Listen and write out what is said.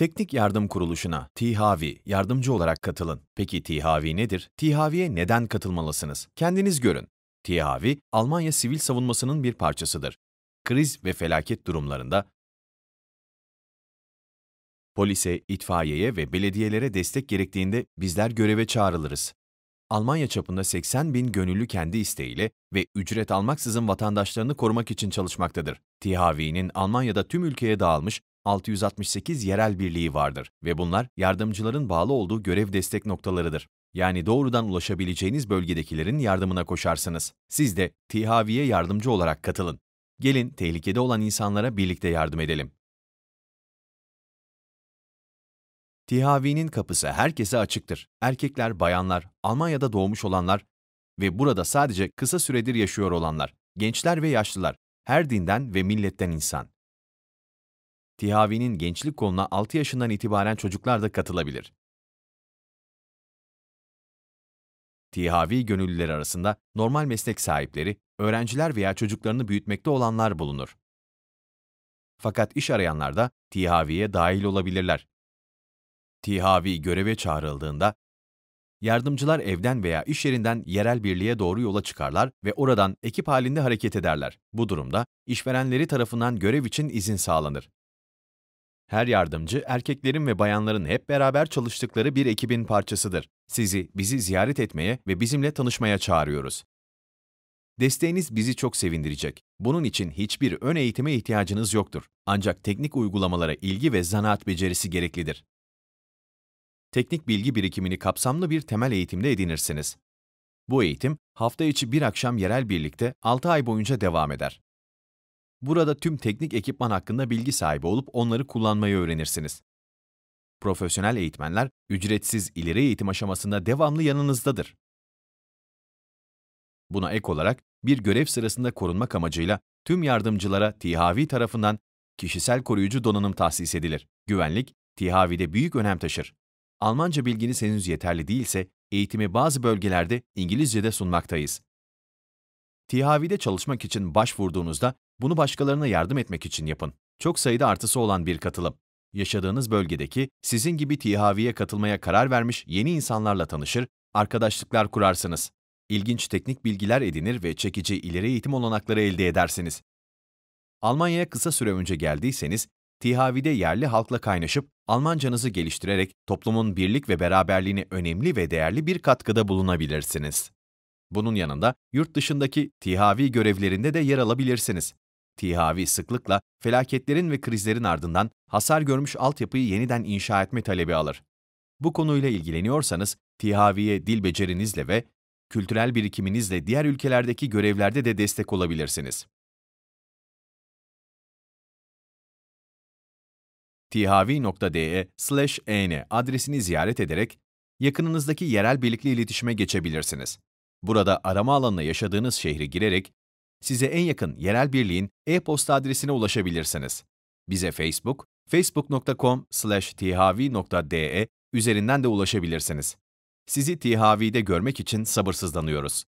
Teknik Yardım Kuruluşu'na TİHAVİ yardımcı olarak katılın. Peki TİHAVİ nedir? TİHAVİ'ye neden katılmalısınız? Kendiniz görün. TİHAVİ, Almanya sivil savunmasının bir parçasıdır. Kriz ve felaket durumlarında polise, itfaiyeye ve belediyelere destek gerektiğinde bizler göreve çağrılırız. Almanya çapında 80 bin gönüllü kendi isteğiyle ve ücret almaksızın vatandaşlarını korumak için çalışmaktadır. TİHAVİ'nin Almanya'da tüm ülkeye dağılmış 668 yerel birliği vardır ve bunlar yardımcıların bağlı olduğu görev destek noktalarıdır. Yani doğrudan ulaşabileceğiniz bölgedekilerin yardımına koşarsınız. Siz de TİHAVİ'ye yardımcı olarak katılın. Gelin tehlikede olan insanlara birlikte yardım edelim. TİHAVİ'nin kapısı herkese açıktır. Erkekler, bayanlar, Almanya'da doğmuş olanlar ve burada sadece kısa süredir yaşıyor olanlar, gençler ve yaşlılar, her dinden ve milletten insan. Tihavi'nin gençlik koluna 6 yaşından itibaren çocuklar da katılabilir. Tihavi gönüllüler arasında normal meslek sahipleri, öğrenciler veya çocuklarını büyütmekte olanlar bulunur. Fakat iş arayanlar da Tihavi'ye dahil olabilirler. Tihavi göreve çağrıldığında, yardımcılar evden veya iş yerinden yerel birliğe doğru yola çıkarlar ve oradan ekip halinde hareket ederler. Bu durumda işverenleri tarafından görev için izin sağlanır. Her yardımcı erkeklerin ve bayanların hep beraber çalıştıkları bir ekibin parçasıdır. Sizi, bizi ziyaret etmeye ve bizimle tanışmaya çağırıyoruz. Desteğiniz bizi çok sevindirecek. Bunun için hiçbir ön eğitime ihtiyacınız yoktur. Ancak teknik uygulamalara ilgi ve zanaat becerisi gereklidir. Teknik bilgi birikimini kapsamlı bir temel eğitimde edinirsiniz. Bu eğitim hafta içi bir akşam yerel birlikte 6 ay boyunca devam eder. Burada tüm teknik ekipman hakkında bilgi sahibi olup onları kullanmayı öğrenirsiniz. Profesyonel eğitmenler ücretsiz ileri eğitim aşamasında devamlı yanınızdadır. Buna ek olarak bir görev sırasında korunmak amacıyla tüm yardımcılara TİHAVİ tarafından kişisel koruyucu donanım tahsis edilir. Güvenlik, TİHAVİ'de büyük önem taşır. Almanca bilginiz henüz yeterli değilse eğitimi bazı bölgelerde İngilizce'de sunmaktayız. TİHAVİ'de çalışmak için başvurduğunuzda bunu başkalarına yardım etmek için yapın. Çok sayıda artısı olan bir katılım. Yaşadığınız bölgedeki sizin gibi Tihavi'ye katılmaya karar vermiş yeni insanlarla tanışır, arkadaşlıklar kurarsınız. İlginç teknik bilgiler edinir ve çekici ileri eğitim olanakları elde edersiniz. Almanya'ya kısa süre önce geldiyseniz, Tihavi'de yerli halkla kaynaşıp Almancanızı geliştirerek toplumun birlik ve beraberliğine önemli ve değerli bir katkıda bulunabilirsiniz. Bunun yanında yurt dışındaki Tihavi görevlerinde de yer alabilirsiniz. Tihavi sıklıkla felaketlerin ve krizlerin ardından hasar görmüş altyapıyı yeniden inşa etme talebi alır. Bu konuyla ilgileniyorsanız Tihavi'ye dil becerinizle ve kültürel birikiminizle diğer ülkelerdeki görevlerde de destek olabilirsiniz. tihavi.de/en e adresini ziyaret ederek yakınınızdaki yerel birlikle iletişime geçebilirsiniz. Burada arama alanına yaşadığınız şehri girerek size en yakın yerel birliğin e-posta adresine ulaşabilirsiniz. Bize Facebook, facebookcom thvde üzerinden de ulaşabilirsiniz. Sizi THV'de görmek için sabırsızlanıyoruz.